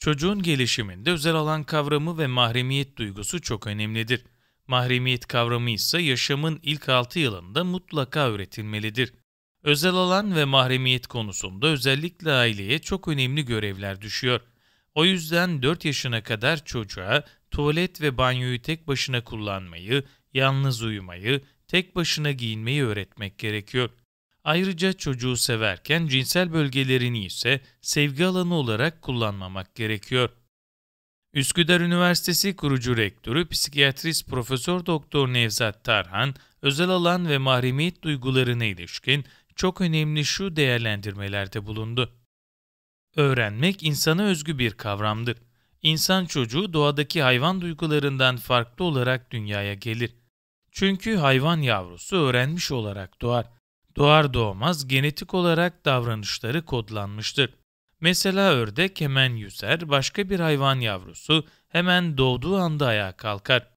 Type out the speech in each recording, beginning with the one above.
Çocuğun gelişiminde özel alan kavramı ve mahremiyet duygusu çok önemlidir. Mahremiyet kavramı ise yaşamın ilk 6 yılında mutlaka öğretilmelidir. Özel alan ve mahremiyet konusunda özellikle aileye çok önemli görevler düşüyor. O yüzden 4 yaşına kadar çocuğa tuvalet ve banyoyu tek başına kullanmayı, yalnız uyumayı, tek başına giyinmeyi öğretmek gerekiyor. Ayrıca çocuğu severken cinsel bölgelerini ise sevgi alanı olarak kullanmamak gerekiyor. Üsküdar Üniversitesi kurucu rektörü psikiyatrist Profesör Doktor Nevzat Tarhan, özel alan ve mahremiyet duygularına ilişkin çok önemli şu değerlendirmelerde bulundu. Öğrenmek insana özgü bir kavramdır. İnsan çocuğu doğadaki hayvan duygularından farklı olarak dünyaya gelir. Çünkü hayvan yavrusu öğrenmiş olarak doğar. Doğar doğmaz genetik olarak davranışları kodlanmıştır. Mesela ördek hemen yüzer, başka bir hayvan yavrusu hemen doğduğu anda ayağa kalkar.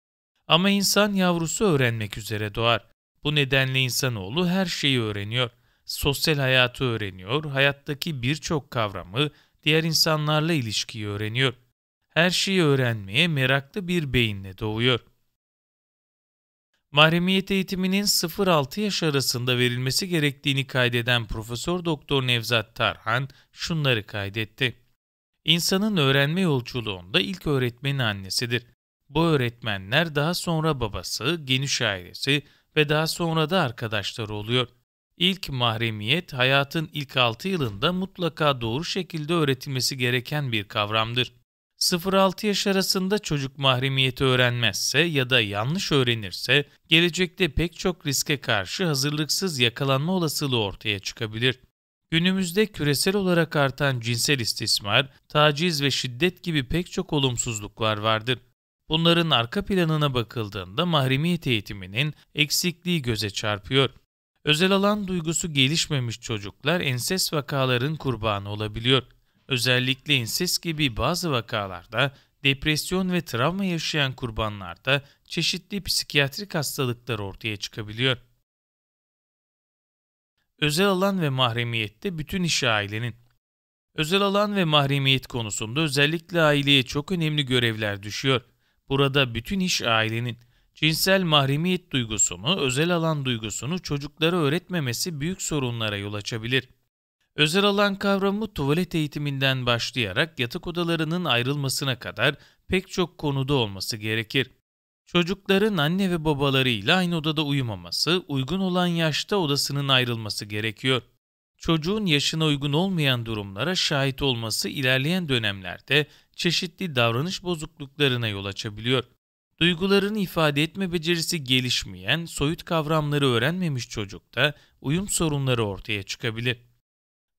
Ama insan yavrusu öğrenmek üzere doğar. Bu nedenle insanoğlu her şeyi öğreniyor. Sosyal hayatı öğreniyor, hayattaki birçok kavramı, diğer insanlarla ilişkiyi öğreniyor. Her şeyi öğrenmeye meraklı bir beyinle doğuyor mahremiyet eğitiminin 0-6 yaş arasında verilmesi gerektiğini kaydeden Profesör Doktor Nevzat Tarhan şunları kaydetti. İnsanın öğrenme yolculuğunda ilk öğretmeni annesidir. Bu öğretmenler daha sonra babası, geniş ailesi ve daha sonra da arkadaşları oluyor. İlk mahremiyet hayatın ilk 6 yılında mutlaka doğru şekilde öğretilmesi gereken bir kavramdır. 0-6 yaş arasında çocuk mahremiyeti öğrenmezse ya da yanlış öğrenirse gelecekte pek çok riske karşı hazırlıksız yakalanma olasılığı ortaya çıkabilir. Günümüzde küresel olarak artan cinsel istismar, taciz ve şiddet gibi pek çok olumsuzluklar vardır. Bunların arka planına bakıldığında mahremiyet eğitiminin eksikliği göze çarpıyor. Özel alan duygusu gelişmemiş çocuklar enses vakaların kurbanı olabiliyor. Özellikle insest gibi bazı vakalarda depresyon ve travma yaşayan kurbanlarda çeşitli psikiyatrik hastalıklar ortaya çıkabiliyor. Özel alan ve mahremiyette bütün işi ailenin. Özel alan ve mahremiyet konusunda özellikle aileye çok önemli görevler düşüyor. Burada bütün iş ailenin. Cinsel mahremiyet duygusunu, özel alan duygusunu çocuklara öğretmemesi büyük sorunlara yol açabilir. Özel alan kavramı tuvalet eğitiminden başlayarak yatak odalarının ayrılmasına kadar pek çok konuda olması gerekir. Çocukların anne ve babalarıyla aynı odada uyumaması, uygun olan yaşta odasının ayrılması gerekiyor. Çocuğun yaşına uygun olmayan durumlara şahit olması ilerleyen dönemlerde çeşitli davranış bozukluklarına yol açabiliyor. Duygularını ifade etme becerisi gelişmeyen, soyut kavramları öğrenmemiş çocukta uyum sorunları ortaya çıkabilir.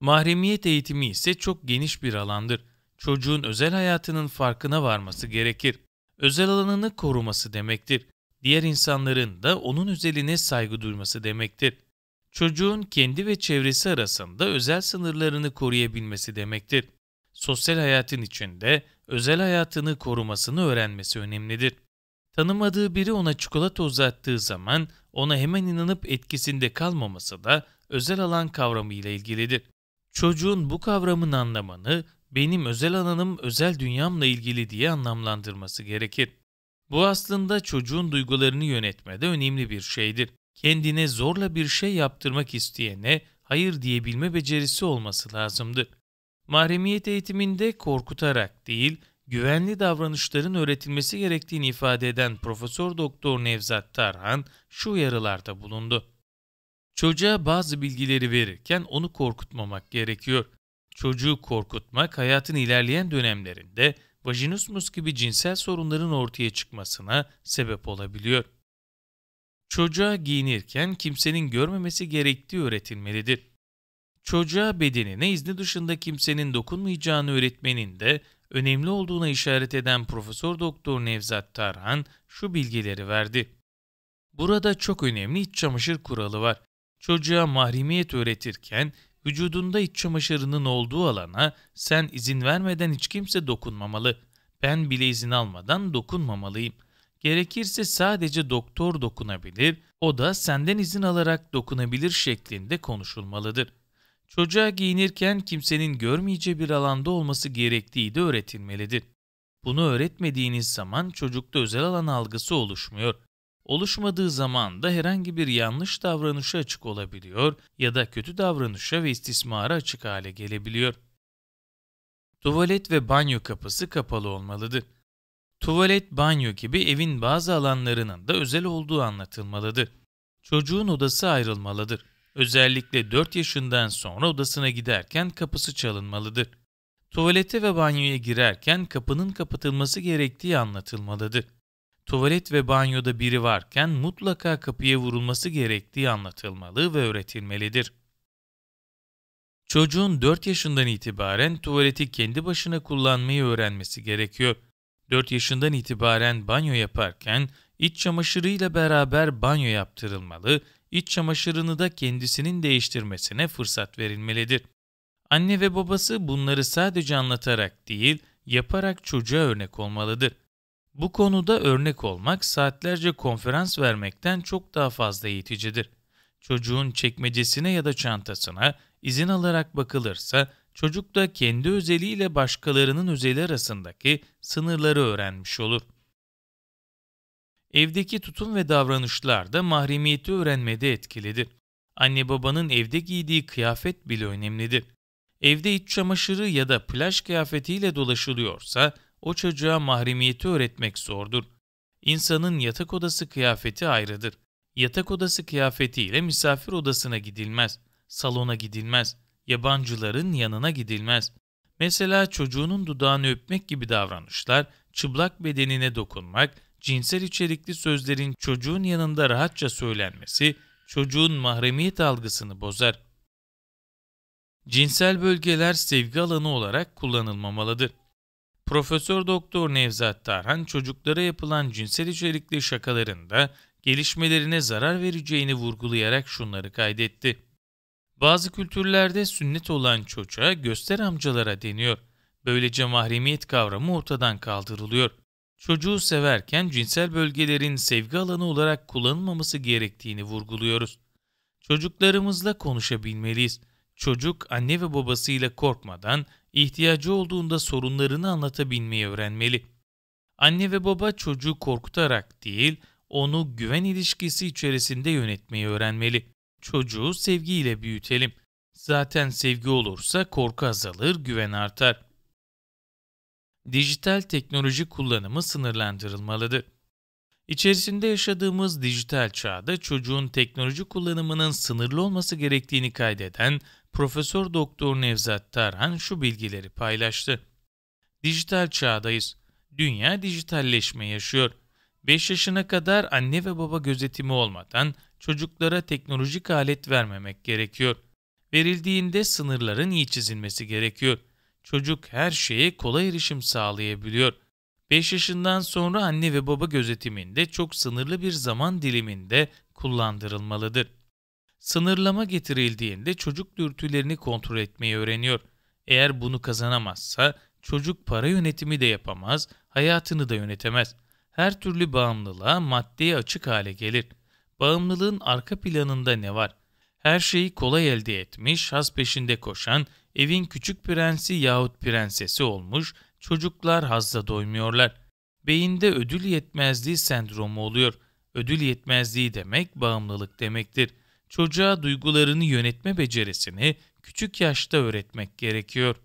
Mahremiyet eğitimi ise çok geniş bir alandır. Çocuğun özel hayatının farkına varması gerekir. Özel alanını koruması demektir. Diğer insanların da onun özeline saygı duyması demektir. Çocuğun kendi ve çevresi arasında özel sınırlarını koruyabilmesi demektir. Sosyal hayatın içinde özel hayatını korumasını öğrenmesi önemlidir. Tanımadığı biri ona çikolata uzattığı zaman ona hemen inanıp etkisinde kalmaması da özel alan kavramı ile ilgilidir çocuğun bu kavramını anlamanı benim özel alanım özel dünyamla ilgili diye anlamlandırması gerekir. Bu aslında çocuğun duygularını yönetmede önemli bir şeydir. Kendine zorla bir şey yaptırmak isteyene hayır diyebilme becerisi olması lazımdır. Mahremiyet eğitiminde korkutarak değil, güvenli davranışların öğretilmesi gerektiğini ifade eden Profesör Doktor Nevzat Tarhan şu yarılarda bulundu. Çocuğa bazı bilgileri verirken onu korkutmamak gerekiyor. Çocuğu korkutmak hayatın ilerleyen dönemlerinde vajinismus gibi cinsel sorunların ortaya çıkmasına sebep olabiliyor. Çocuğa giyinirken kimsenin görmemesi gerektiği öğretilmelidir. Çocuğa bedenine izni dışında kimsenin dokunmayacağını öğretmenin de önemli olduğuna işaret eden Profesör Doktor Nevzat Tarhan şu bilgileri verdi. Burada çok önemli iç çamaşır kuralı var çocuğa mahremiyet öğretirken vücudunda iç çamaşırının olduğu alana sen izin vermeden hiç kimse dokunmamalı. Ben bile izin almadan dokunmamalıyım. Gerekirse sadece doktor dokunabilir, o da senden izin alarak dokunabilir şeklinde konuşulmalıdır. Çocuğa giyinirken kimsenin görmeyeceği bir alanda olması gerektiği de öğretilmelidir. Bunu öğretmediğiniz zaman çocukta özel alan algısı oluşmuyor oluşmadığı zaman da herhangi bir yanlış davranışa açık olabiliyor ya da kötü davranışa ve istismara açık hale gelebiliyor. Tuvalet ve banyo kapısı kapalı olmalıdır. Tuvalet, banyo gibi evin bazı alanlarının da özel olduğu anlatılmalıdır. Çocuğun odası ayrılmalıdır. Özellikle 4 yaşından sonra odasına giderken kapısı çalınmalıdır. Tuvalete ve banyoya girerken kapının kapatılması gerektiği anlatılmalıdır tuvalet ve banyoda biri varken mutlaka kapıya vurulması gerektiği anlatılmalı ve öğretilmelidir. Çocuğun 4 yaşından itibaren tuvaleti kendi başına kullanmayı öğrenmesi gerekiyor. 4 yaşından itibaren banyo yaparken iç çamaşırıyla beraber banyo yaptırılmalı, iç çamaşırını da kendisinin değiştirmesine fırsat verilmelidir. Anne ve babası bunları sadece anlatarak değil, yaparak çocuğa örnek olmalıdır. Bu konuda örnek olmak saatlerce konferans vermekten çok daha fazla eğiticidir. Çocuğun çekmecesine ya da çantasına izin alarak bakılırsa çocuk da kendi özeliyle başkalarının özeli arasındaki sınırları öğrenmiş olur. Evdeki tutum ve davranışlar da mahremiyeti öğrenmede etkilidir. Anne babanın evde giydiği kıyafet bile önemlidir. Evde iç çamaşırı ya da plaj kıyafetiyle dolaşılıyorsa o çocuğa mahremiyeti öğretmek zordur. İnsanın yatak odası kıyafeti ayrıdır. Yatak odası kıyafetiyle misafir odasına gidilmez, salona gidilmez, yabancıların yanına gidilmez. Mesela çocuğunun dudağını öpmek gibi davranışlar, çıplak bedenine dokunmak, cinsel içerikli sözlerin çocuğun yanında rahatça söylenmesi, çocuğun mahremiyet algısını bozar. Cinsel bölgeler sevgi alanı olarak kullanılmamalıdır. Profesör Doktor Nevzat Tarhan çocuklara yapılan cinsel içerikli şakalarında gelişmelerine zarar vereceğini vurgulayarak şunları kaydetti. Bazı kültürlerde sünnet olan çocuğa göster amcalara deniyor. Böylece mahremiyet kavramı ortadan kaldırılıyor. Çocuğu severken cinsel bölgelerin sevgi alanı olarak kullanılmaması gerektiğini vurguluyoruz. Çocuklarımızla konuşabilmeliyiz. Çocuk anne ve babasıyla korkmadan ihtiyacı olduğunda sorunlarını anlatabilmeyi öğrenmeli. Anne ve baba çocuğu korkutarak değil, onu güven ilişkisi içerisinde yönetmeyi öğrenmeli. Çocuğu sevgiyle büyütelim. Zaten sevgi olursa korku azalır, güven artar. Dijital teknoloji kullanımı sınırlandırılmalıdır. İçerisinde yaşadığımız dijital çağda çocuğun teknoloji kullanımının sınırlı olması gerektiğini kaydeden Profesör Doktor Nevzat Tarhan şu bilgileri paylaştı. Dijital çağdayız. Dünya dijitalleşme yaşıyor. 5 yaşına kadar anne ve baba gözetimi olmadan çocuklara teknolojik alet vermemek gerekiyor. Verildiğinde sınırların iyi çizilmesi gerekiyor. Çocuk her şeye kolay erişim sağlayabiliyor. 5 yaşından sonra anne ve baba gözetiminde çok sınırlı bir zaman diliminde kullandırılmalıdır. Sınırlama getirildiğinde çocuk dürtülerini kontrol etmeyi öğreniyor. Eğer bunu kazanamazsa çocuk para yönetimi de yapamaz, hayatını da yönetemez. Her türlü bağımlılığa maddeye açık hale gelir. Bağımlılığın arka planında ne var? Her şeyi kolay elde etmiş, has peşinde koşan, evin küçük prensi yahut prensesi olmuş, Çocuklar hazza doymuyorlar. Beyinde ödül yetmezliği sendromu oluyor. Ödül yetmezliği demek bağımlılık demektir. Çocuğa duygularını yönetme becerisini küçük yaşta öğretmek gerekiyor.